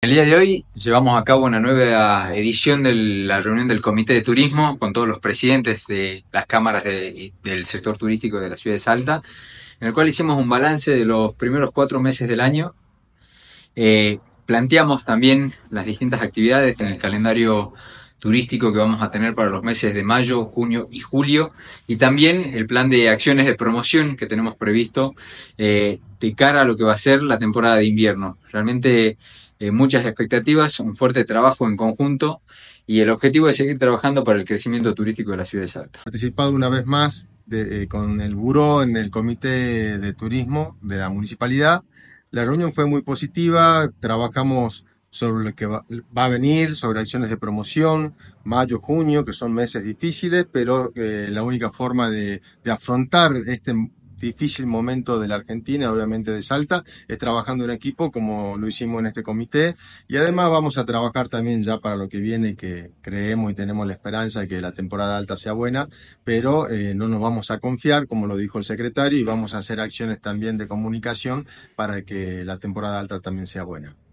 El día de hoy llevamos a cabo una nueva edición de la reunión del Comité de Turismo con todos los presidentes de las cámaras del sector turístico de la ciudad de Salta, en el cual hicimos un balance de los primeros cuatro meses del año. Eh, planteamos también las distintas actividades en el calendario turístico que vamos a tener para los meses de mayo, junio y julio, y también el plan de acciones de promoción que tenemos previsto eh, de cara a lo que va a ser la temporada de invierno. Realmente eh, muchas expectativas, un fuerte trabajo en conjunto y el objetivo es seguir trabajando para el crecimiento turístico de la ciudad de Salta. Participado una vez más eh, con el buró en el Comité de Turismo de la Municipalidad. La reunión fue muy positiva, trabajamos sobre lo que va, a venir, sobre acciones de promoción, mayo, junio, que son meses difíciles, pero eh, la única forma de, de afrontar este difícil momento de la Argentina, obviamente de Salta, es trabajando en equipo como lo hicimos en este comité y además vamos a trabajar también ya para lo que viene, que creemos y tenemos la esperanza de que la temporada alta sea buena, pero eh, no nos vamos a confiar, como lo dijo el secretario, y vamos a hacer acciones también de comunicación para que la temporada alta también sea buena.